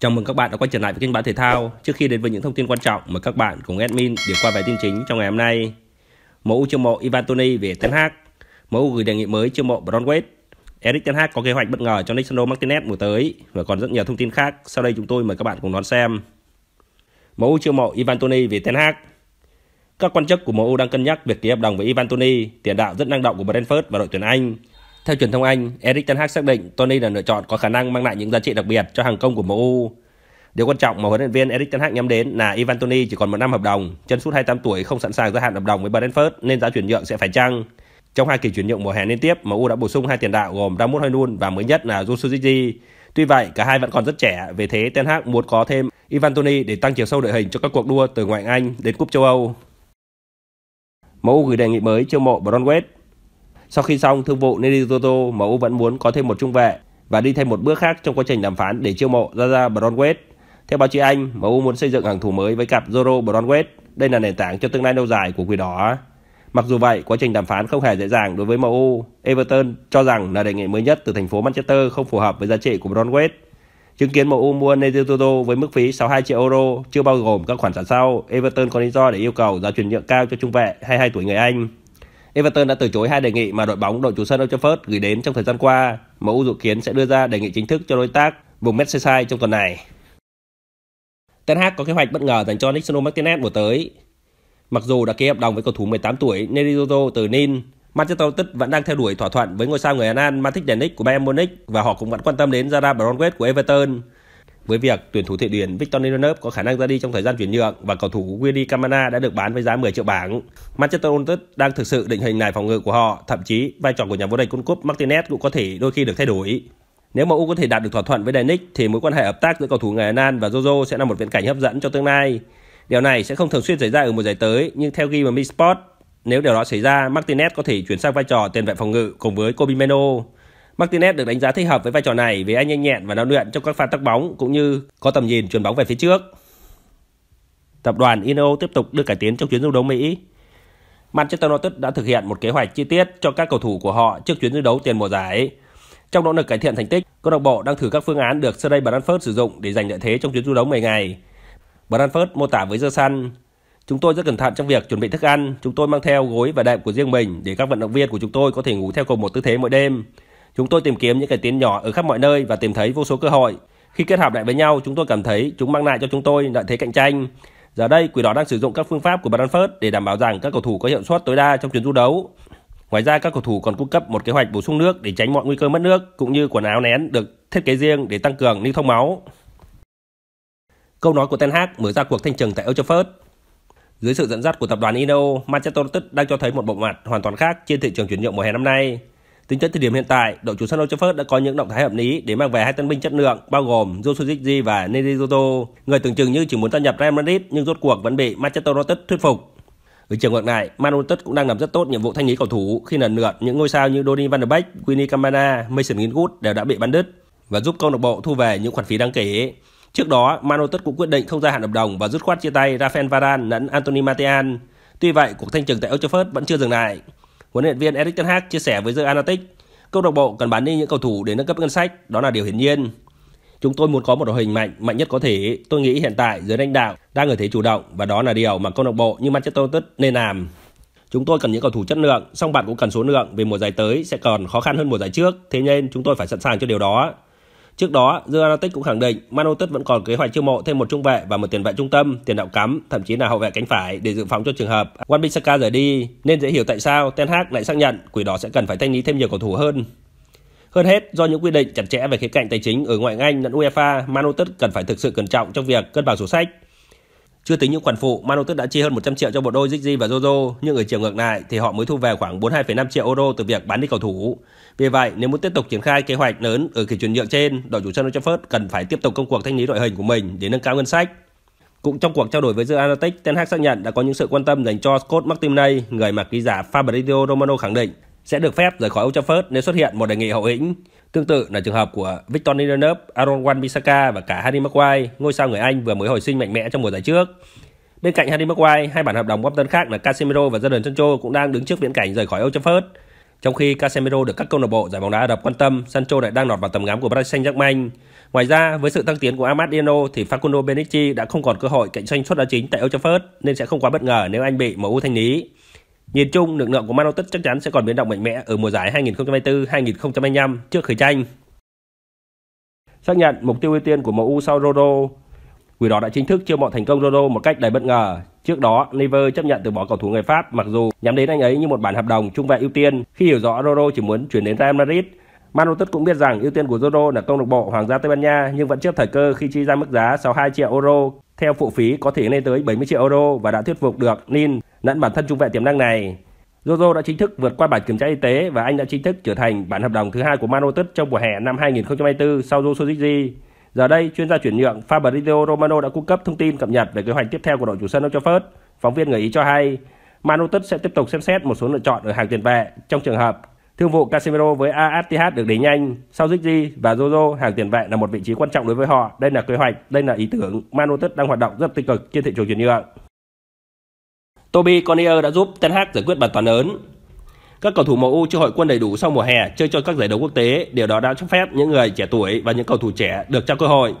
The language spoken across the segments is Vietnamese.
Chào mừng các bạn đã quay trở lại với kênh bán thể thao. Trước khi đến với những thông tin quan trọng mà các bạn cùng admin điểm qua vài tin chính trong ngày hôm nay. mẫu chiêu mộ Ivan Toni về Ten Hag. mẫu gửi đề nghị mới chiêu mộ Bronwell. Eric Ten Hag có kế hoạch bất ngờ cho Alexandro Martinez mùa tới và còn rất nhiều thông tin khác. Sau đây chúng tôi mời các bạn cùng đón xem. mẫu chiêu mộ Ivan Toni về Ten Hag. Các quan chức của MU đang cân nhắc việc ký hợp đồng với Ivan Toni, tiền đạo rất năng động của Brentford và đội tuyển Anh. Theo truyền thông Anh, Erik ten Hag xác định Tony là lựa chọn có khả năng mang lại những giá trị đặc biệt cho hàng công của MU. Điều quan trọng mà huấn luyện viên Erik ten Hag nhắm đến là Ivan Tony chỉ còn một năm hợp đồng, chân sút 28 tuổi không sẵn sàng gia hạn hợp đồng với Brentford nên giá chuyển nhượng sẽ phải chăng. Trong hai kỳ chuyển nhượng mùa hè liên tiếp, MU đã bổ sung hai tiền đạo gồm Ramos Hojlund và mới nhất là Jusuji. Tuy vậy, cả hai vẫn còn rất trẻ, Về thế Ten Hag muốn có thêm Ivan Toni để tăng chiều sâu đội hình cho các cuộc đua từ ngoại Anh đến cúp châu Âu. MU gửi đề nghị mới chiêu mộ Bronwet sau khi xong thương vụ nên Toto, MU vẫn muốn có thêm một trung vệ và đi thêm một bước khác trong quá trình đàm phán để chiêu mộ Zaza Brownweight. Theo báo chí Anh, MU muốn xây dựng hàng thủ mới với cặp Zoro Brownweight. Đây là nền tảng cho tương lai lâu dài của quỷ đỏ. Mặc dù vậy, quá trình đàm phán không hề dễ dàng đối với MU. Everton cho rằng là đề nghị mới nhất từ thành phố Manchester không phù hợp với giá trị của Brownweight. Chứng kiến MU mua Neto Toto với mức phí 62 triệu euro, chưa bao gồm các khoản trả sau, Everton có lý do để yêu cầu giá chuyển nhượng cao cho trung vệ 22 tuổi người Anh. Everton đã từ chối hai đề nghị mà đội bóng đội chủ sân Old Trafford gửi đến trong thời gian qua. MU dự kiến sẽ đưa ra đề nghị chính thức cho đối tác vùng Merseyside trong tuần này. Ten Hag có kế hoạch bất ngờ dành cho Nixon Martinez mùa tới. Mặc dù đã ký hợp đồng với cầu thủ 18 tuổi Nerizzo từ Nin, Manchester United vẫn đang theo đuổi thỏa thuận với ngôi sao người Hà Lan Matic Pjanic của Bayern Munich và họ cũng vẫn quan tâm đến Zara Brownwell của Everton với việc tuyển thủ Thụy Điển Victor Lindelöf có khả năng ra đi trong thời gian chuyển nhượng và cầu thủ Willy Kamana đã được bán với giá 10 triệu bảng. Manchester United đang thực sự định hình lại phòng ngự của họ, thậm chí vai trò của nhà vô địch World Cup Martinez cũng có thể đôi khi được thay đổi. Nếu MU có thể đạt được thỏa thuận với Danic thì mối quan hệ hợp tác giữa cầu thủ người Hà và Jojo sẽ là một viễn cảnh hấp dẫn cho tương lai. Điều này sẽ không thường xuyên xảy ra ở mùa giải tới, nhưng theo ghi vào Sport, nếu điều đó xảy ra, Martinez có thể chuyển sang vai trò tiền vệ phòng ngự cùng với Kobe Meno. Martinez được đánh giá thích hợp với vai trò này vì anh nhanh nhẹn và lao luyện trong các pha tắc bóng cũng như có tầm nhìn chuyển bóng về phía trước. Tập đoàn Ino tiếp tục được cải tiến trong chuyến du đấu Mỹ. Manchester United đã thực hiện một kế hoạch chi tiết cho các cầu thủ của họ trước chuyến du đấu tiền mùa giải. Trong nỗ lực cải thiện thành tích, câu lạc bộ đang thử các phương án được Sir Bradford sử dụng để giành lợi thế trong chuyến du đấu 10 ngày. Bradford mô tả với The Sun, Chúng tôi rất cẩn thận trong việc chuẩn bị thức ăn, chúng tôi mang theo gối và đệm của riêng mình để các vận động viên của chúng tôi có thể ngủ theo cùng một tư thế mỗi đêm. Chúng tôi tìm kiếm những cải tiến nhỏ ở khắp mọi nơi và tìm thấy vô số cơ hội. Khi kết hợp lại với nhau, chúng tôi cảm thấy chúng mang lại cho chúng tôi lợi thế cạnh tranh. Giờ đây, Quỷ Đỏ đang sử dụng các phương pháp của Branford để đảm bảo rằng các cầu thủ có hiệu suất tối đa trong chuyến du đấu. Ngoài ra, các cầu thủ còn cung cấp một kế hoạch bổ sung nước để tránh mọi nguy cơ mất nước, cũng như quần áo nén được thiết kế riêng để tăng cường lưu thông máu. Câu nói của Ten Hag mở ra cuộc thanh trừng tại Old Trafford. Dưới sự dẫn dắt của tập đoàn ino Manchester United đang cho thấy một bộ mặt hoàn toàn khác trên thị trường chuyển nhượng mùa hè năm nay. Tính tới thời điểm hiện tại, đội chủ sân Old Trafford đã có những động thái hợp lý để mang về hai tân binh chất lượng bao gồm Josu và Nery người tưởng chừng như chỉ muốn gia nhập Real Madrid nhưng rốt cuộc vẫn bị Manchester United thuyết phục. Ở trường hợp này, Man United cũng đang làm rất tốt nhiệm vụ thanh lý cầu thủ khi lần lượt những ngôi sao như Donny van der Beek, Winnie Campana, Mason Greenwood đều đã bị bắn đứt và giúp câu lạc bộ thu về những khoản phí đáng kể. Trước đó, Man United cũng quyết định không gia hạn hợp đồng và rút khoát chia tay Rafael Varane lẫn Anthony Martial. Tuy vậy, cuộc thanh trừng tại Old Trafford vẫn chưa dừng lại. Huấn luyện viên Erik ten Hag chia sẻ với The Analytics, câu lạc bộ cần bán đi những cầu thủ để nâng cấp ngân sách, đó là điều hiển nhiên. Chúng tôi muốn có một đội hình mạnh, mạnh nhất có thể. Tôi nghĩ hiện tại giới lãnh đạo đang ở thế chủ động và đó là điều mà câu lạc bộ như Manchester United nên làm. Chúng tôi cần những cầu thủ chất lượng, song bạn cũng cần số lượng vì mùa giải tới sẽ còn khó khăn hơn mùa giải trước, thế nên chúng tôi phải sẵn sàng cho điều đó. Trước đó, Juranovic cũng khẳng định Man United vẫn còn kế hoạch chiêu mộ thêm một trung vệ và một tiền vệ trung tâm, tiền đạo cắm, thậm chí là hậu vệ cánh phải để dự phòng cho trường hợp Wan Bissaka rời đi, nên dễ hiểu tại sao Ten Hag lại xác nhận Quỷ Đỏ sẽ cần phải thanh lý thêm nhiều cầu thủ hơn. Hơn hết, do những quy định chặt chẽ về khía cạnh tài chính ở ngoại hạng Anh lẫn UEFA, Man United cần phải thực sự cẩn trọng trong việc cân bằng sổ sách. Chưa tính những khoản phụ, Man United đã chi hơn 100 triệu cho bộ đôi Ziggy và Zozo. nhưng ở chiều ngược lại thì họ mới thu về khoảng 42,5 triệu euro từ việc bán đi cầu thủ. Vì vậy, nếu muốn tiếp tục triển khai kế hoạch lớn ở kỳ chuyển nhượng trên, đội chủ sân Old Trafford cần phải tiếp tục công cuộc thanh lý đội hình của mình để nâng cao ngân sách. Cũng trong cuộc trao đổi với The Athletic, Ten Hag xác nhận đã có những sự quan tâm dành cho Scott McTominay, người mà ký giả Fabrizio Romano khẳng định sẽ được phép rời khỏi Old Trafford nếu xuất hiện một đề nghị hậu hĩnh. Tương tự là trường hợp của Victor Lindelof, Aaron Wan-Bissaka và cả Harry Maguire, ngôi sao người Anh vừa mới hồi sinh mạnh mẽ trong mùa giải trước. Bên cạnh Harry Maguire, hai bản hợp đồng Wolverhampton khác là Casemiro và Jadon Sancho cũng đang đứng trước viễn cảnh rời khỏi Old Trafford. Trong khi Casemiro được các câu lạc bộ giải bóng đá Ả Rập quan tâm, Sancho lại đang lọt vào tầm ngắm của Paris Saint-Germain. Ngoài ra, với sự tăng tiến của Amad Diallo thì Facundo Benítez đã không còn cơ hội cạnh tranh suất đá chính tại Old Trafford nên sẽ không quá bất ngờ nếu anh bị MU thanh lý. Nhìn chung, lực lượng của Man United chắc chắn sẽ còn biến động mạnh mẽ ở mùa giải 2024-2025 trước khởi tranh. Xác nhận mục tiêu ưu tiên của MU sau Rodo, Quỷ đỏ đã chính thức chiêu mộ thành công Rodo một cách đầy bất ngờ. Trước đó, Lever chấp nhận từ bỏ cầu thủ người Pháp mặc dù nhắm đến anh ấy như một bản hợp đồng trung vệ ưu tiên khi hiểu rõ Rodo chỉ muốn chuyển đến Real Madrid. Man United cũng biết rằng ưu tiên của Rodo là câu lạc bộ Hoàng gia Tây Ban Nha nhưng vẫn chấp thời cơ khi chi ra mức giá 62 triệu euro theo phụ phí có thể lên tới 70 triệu euro và đã thuyết phục được Nin lẫn bản thân trung vệ tiềm năng này. Jojo đã chính thức vượt qua bản kiểm tra y tế và anh đã chính thức trở thành bản hợp đồng thứ hai của Man United trong mùa hè năm 2024 sau Joe Suzuki. Giờ đây, chuyên gia chuyển nhượng Fabrizio Romano đã cung cấp thông tin cập nhật về kế hoạch tiếp theo của đội chủ sân Old Trafford. Phóng viên người Ý cho hay, Man United sẽ tiếp tục xem xét một số lựa chọn ở hàng tiền vệ trong trường hợp thương vụ Casemiro với ASTH được đẩy nhanh. Sau Ziggy và Jojo, hàng tiền vệ là một vị trí quan trọng đối với họ. Đây là kế hoạch, đây là ý tưởng Man United đang hoạt động rất tích cực trên thị trường chuyển nhượng. Toby Conner đã giúp Ten Hag giải quyết bài toán lớn. Các cầu thủ MU chưa hội quân đầy đủ sau mùa hè chơi cho các giải đấu quốc tế, điều đó đã cho phép những người trẻ tuổi và những cầu thủ trẻ được trao cơ hội.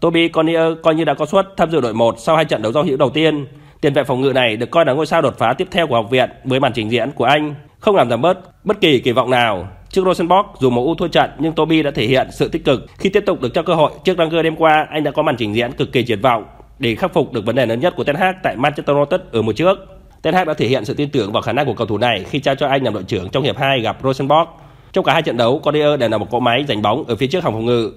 Toby Conner coi như đã có suất tham dự đội 1 sau hai trận đấu giao hữu đầu tiên. Tiền vệ phòng ngự này được coi là ngôi sao đột phá tiếp theo của học viện với màn trình diễn của anh, không làm giảm bớt bất kỳ kỳ vọng nào. Trước Rosenborg, dù MU thua trận nhưng Toby đã thể hiện sự tích cực khi tiếp tục được trao cơ hội. Trước Rangers đêm qua, anh đã có màn trình diễn cực kỳ triển vọng để khắc phục được vấn đề lớn nhất của Ten Hag tại Manchester United ở mùa trước. Ten Hag đã thể hiện sự tin tưởng vào khả năng của cầu thủ này khi trao cho anh làm đội trưởng trong hiệp 2 gặp Rosenborg. Trong cả hai trận đấu, Cordier đều là một cỗ máy giành bóng ở phía trước hàng phòng ngự.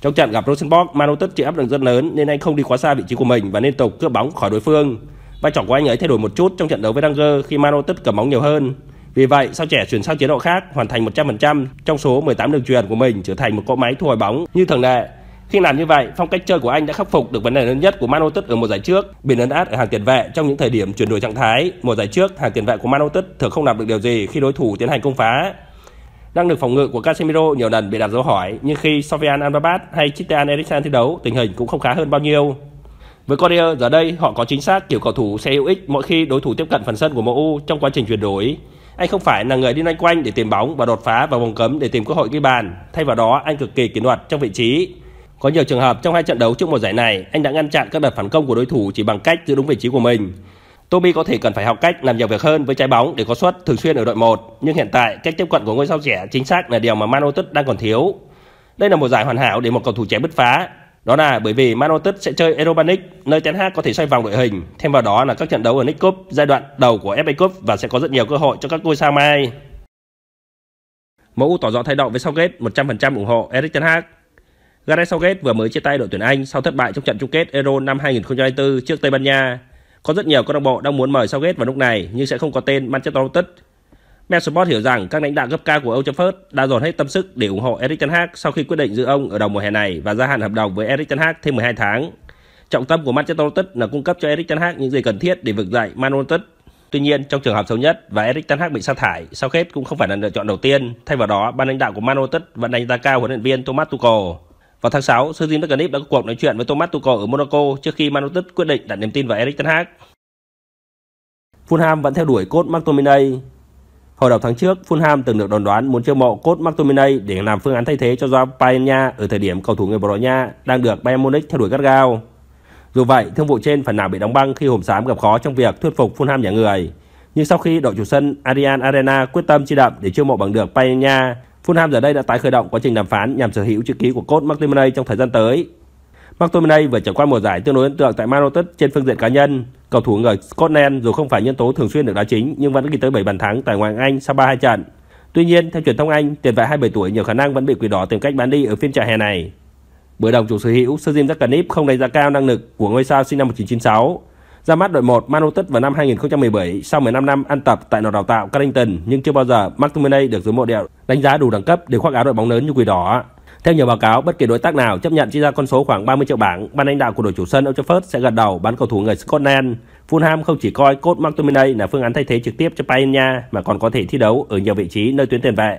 Trong trận gặp Rosenborg, Man United chịu áp lực rất lớn nên anh không đi quá xa vị trí của mình và liên tục cướp bóng khỏi đối phương. Vai trò của anh ấy thay đổi một chút trong trận đấu với Rangers khi Man United cầm bóng nhiều hơn. Vì vậy, sao trẻ chuyển sang chế độ khác, hoàn thành 100% trong số 18 đường truyền của mình trở thành một cỗ máy thu hồi bóng như thường lệ. Khi làm như vậy, phong cách chơi của anh đã khắc phục được vấn đề lớn nhất của Man United ở mùa giải trước, biển ấn át ở hàng tiền vệ trong những thời điểm chuyển đổi trạng thái. Mùa giải trước, hàng tiền vệ của Man United thường không làm được điều gì khi đối thủ tiến hành công phá. Năng lực phòng ngự của Casemiro nhiều lần bị đặt dấu hỏi, nhưng khi Sofian Amrabat hay Christian Eriksen thi đấu, tình hình cũng không khá hơn bao nhiêu. Với Correa, giờ đây họ có chính xác kiểu cầu thủ sẽ hữu ích mỗi khi đối thủ tiếp cận phần sân của MU trong quá trình chuyển đổi. Anh không phải là người đi loanh quanh để tìm bóng và đột phá vào vòng cấm để tìm cơ hội ghi bàn. Thay vào đó, anh cực kỳ kỷ luật trong vị trí. Có nhiều trường hợp trong hai trận đấu trước mùa giải này, anh đã ngăn chặn các đợt phản công của đối thủ chỉ bằng cách giữ đúng vị trí của mình. Toby có thể cần phải học cách làm nhiều việc hơn với trái bóng để có suất thường xuyên ở đội 1, nhưng hiện tại cách tiếp cận của ngôi sao trẻ chính xác là điều mà Man United đang còn thiếu. Đây là một giải hoàn hảo để một cầu thủ trẻ bứt phá. Đó là bởi vì Man United sẽ chơi Europa League, nơi Ten Hag có thể xoay vòng đội hình, thêm vào đó là các trận đấu ở League Cup giai đoạn đầu của FA Cup và sẽ có rất nhiều cơ hội cho các ngôi sao mai. mẫu tỏ rõ thái độ với Southgate 100% ủng hộ Erik Ten Hag. Gareth Southgate vừa mới chia tay đội tuyển Anh sau thất bại trong trận chung kết Euro năm 2024 trước Tây Ban Nha. Có rất nhiều câu lạc bộ đang muốn mời Southgate vào lúc này nhưng sẽ không có tên Manchester United. Man Sport hiểu rằng các lãnh đạo cấp cao của Old Trafford đã dồn hết tâm sức để ủng hộ Erik ten Hag sau khi quyết định giữ ông ở đầu mùa hè này và gia hạn hợp đồng với Erik ten Hag thêm 12 tháng. Trọng tâm của Manchester United là cung cấp cho Erik ten Hag những gì cần thiết để vực dậy Man United. Tuy nhiên, trong trường hợp xấu nhất và Erik ten Hag bị sa thải, Southgate cũng không phải là lựa chọn đầu tiên. Thay vào đó, ban lãnh đạo của Man United vẫn đánh giá cao huấn luyện viên Thomas Tuchel. Vào tháng 6, Sir Jim Ratcliffe đã có cuộc nói chuyện với Thomas Tuchel ở Monaco trước khi Man United quyết định đặt niềm tin vào Erik ten Hag. Fulham vẫn theo đuổi cốt McTominay. Hồi đầu tháng trước, Fulham từng được đồn đoán muốn chiêu mộ cốt McTominay để làm phương án thay thế cho Joao Paella ở thời điểm cầu thủ người Bồ Đào Nha đang được Bayern Munich theo đuổi gắt gao. Dù vậy, thương vụ trên phần nào bị đóng băng khi hồn xám gặp khó trong việc thuyết phục Fulham nhà người. Nhưng sau khi đội chủ sân Arian Arena quyết tâm chi đậm để chiêu mộ bằng được Paella, Fulham giờ đây đã tái khởi động quá trình đàm phán nhằm sở hữu chữ ký của Cốt McTominay trong thời gian tới. McTominay vừa trải qua mùa giải tương đối ấn tượng tại Man United trên phương diện cá nhân. Cầu thủ người Scotland dù không phải nhân tố thường xuyên được đá chính nhưng vẫn ghi tới 7 bàn thắng tại ngoại Anh sau 32 trận. Tuy nhiên, theo truyền thông Anh, tiền vệ 27 tuổi nhiều khả năng vẫn bị Quỷ Đỏ tìm cách bán đi ở phiên chợ hè này. Bữa đồng chủ sở hữu, Sir Jim Ratcliffe không đánh giá cao năng lực của ngôi sao sinh năm 1996. Ra mắt đội 1 Man United vào năm 2017 sau 15 năm ăn tập tại nòng đào tạo Carrington nhưng chưa bao giờ McTominay được giới mộ đẹo đánh giá đủ đẳng cấp để khoác áo đội bóng lớn như quỷ đỏ. Theo nhiều báo cáo, bất kỳ đối tác nào chấp nhận chi ra con số khoảng 30 triệu bảng, ban lãnh đạo của đội chủ sân Old Trafford sẽ gật đầu bán cầu thủ người Scotland. Fulham không chỉ coi Cốt McTominay là phương án thay thế trực tiếp cho Paella mà còn có thể thi đấu ở nhiều vị trí nơi tuyến tiền vệ.